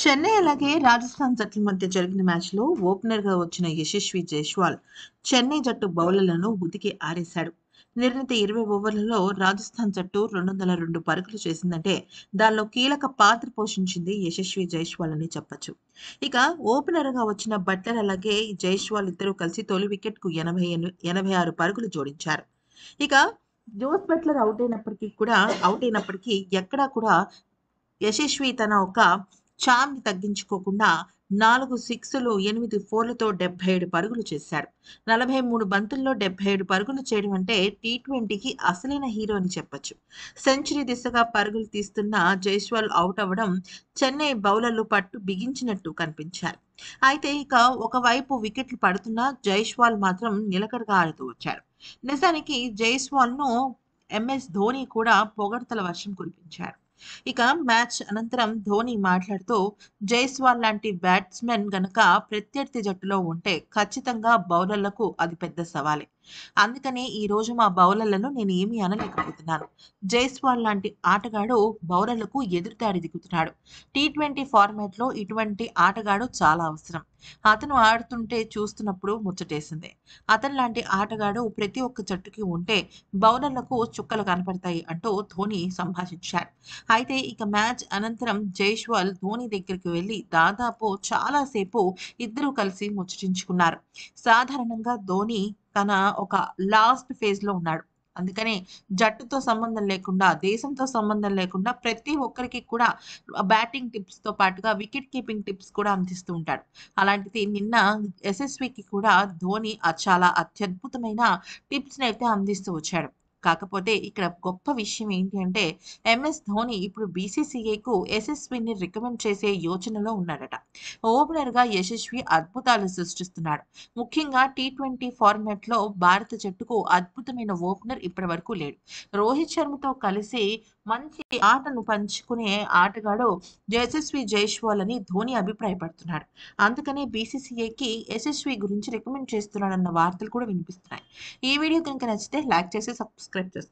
చెన్నై అలాగే రాజస్థాన్ జట్ల మధ్య జరిగిన మ్యాచ్లో గా వచ్చిన యశస్వి జైస్వాల్ చెన్నై జట్టు బౌలర్లను ఉతికి ఆరేశాడు నిర్ణీత ఇరవై ఓవర్లలో రాజస్థాన్ జట్టు రెండు వందల రెండు పరుగులు చేసిందంటే దానిలో కీలక పాత్ర పోషించింది యశస్వి జైస్వాల్ అని చెప్పొచ్చు ఇక ఓపెనర్ గా వచ్చిన బట్లర్ అలాగే జైస్వాల్ ఇద్దరు కలిసి తొలి కు ఎనభై ఎనభై ఆరు పరుగులు జోడించారు ఇక జోస్ బట్లర్ అవుట్ అయినప్పటికీ కూడా అవుట్ అయినప్పటికీ ఎక్కడా కూడా యశస్వి తన ఒక ఛాంప్ తగ్గించుకోకుండా నాలుగు సిక్స్లు ఎనిమిది ఫోర్లతో డెబ్బై ఏడు పరుగులు చేశారు నలభై మూడు బంతుల్లో డెబ్బై ఏడు పరుగులు చేయడం అంటే టీ ట్వంటీకి అసలైన హీరో అని చెప్పొచ్చు సెంచరీ దిశగా పరుగులు తీస్తున్న జైస్వాల్ అవుట్ అవ్వడం చెన్నై బౌలర్లు పట్టు బిగించినట్టు కనిపించారు అయితే ఇక ఒకవైపు వికెట్లు పడుతున్న జైస్వాల్ మాత్రం నిలకడగా ఆడుతూ వచ్చారు నిజానికి జైస్వాల్ను ఎంఎస్ ధోని కూడా పొగడ్తల వర్షం కురిపించారు ఇక మ్యాచ్ అనంతరం ధోని మాట్లాడుతూ జైస్వాల్ లాంటి బ్యాట్స్మెన్ గనక ప్రత్యర్థి జట్టులో ఉంటే ఖచ్చితంగా బౌలర్లకు అది పెద్ద సవాలే అందుకనే ఈ రోజు మా బౌలర్లను నేను ఏమీ అనలేకపోతున్నాను జైస్వాల్ లాంటి ఆటగాడు బౌలర్లకు దాడి దిగుతున్నాడు టీ ట్వంటీ ఫార్మాట్ లో ఇటువంటి ఆటగాడు చాలా అవసరం అతను ఆడుతుంటే చూస్తున్నప్పుడు ముచ్చటేసింది అతను లాంటి ఆటగాడు ప్రతి ఒక్క జట్టుకి ఉంటే బౌలర్లకు చుక్కలు కనపడతాయి అంటూ ధోని సంభాషించాడు అయితే ఇక మ్యాచ్ అనంతరం జైస్వాల్ ధోని దగ్గరికి వెళ్లి దాదాపు చాలాసేపు ఇద్దరు కలిసి ముచ్చటించుకున్నారు సాధారణంగా ధోని తన ఒక లాస్ట్ లో ఉన్నాడు అందుకని జట్టుతో సంబంధం లేకుండా దేశంతో సంబంధం లేకుండా ప్రతి ఒక్కరికి కూడా బ్యాటింగ్ టిప్స్తో పాటుగా వికెట్ కీపింగ్ టిప్స్ కూడా అందిస్తూ ఉంటాడు అలాంటిది నిన్న యశస్వికి కూడా ధోని చాలా అత్యద్భుతమైన టిప్స్ని అయితే అందిస్తూ వచ్చాడు కాకపోతే ఇక్కడ గొప్ప విషయం ఏంటి అంటే ఎంఎస్ ధోని ఇప్పుడు బీసీసీఐకు యశస్విని రికమెండ్ చేసే యోచనలో ఉన్నాడట ఓపెనర్గా యశస్వి అద్భుతాలు సృష్టిస్తున్నాడు ముఖ్యంగా టీ ట్వంటీ ఫార్మాట్లో భారత జట్టుకు అద్భుతమైన ఓపెనర్ ఇప్పటి వరకు లేడు రోహిత్ శర్మతో కలిసి మంచి ఆటను పంచుకునే ఆటగాడు యశస్వి జైష్వాల్ అని ధోని అభిప్రాయపడుతున్నాడు అందుకనే బీసీసీఐకి యశస్వి గురించి రికమెండ్ చేస్తున్నాడన్న వార్తలు కూడా వినిపిస్తున్నాయి ఈ వీడియో కనుక నచ్చితే లైక్ చేసి సబ్స్క్రైబ్ చేసుకోండి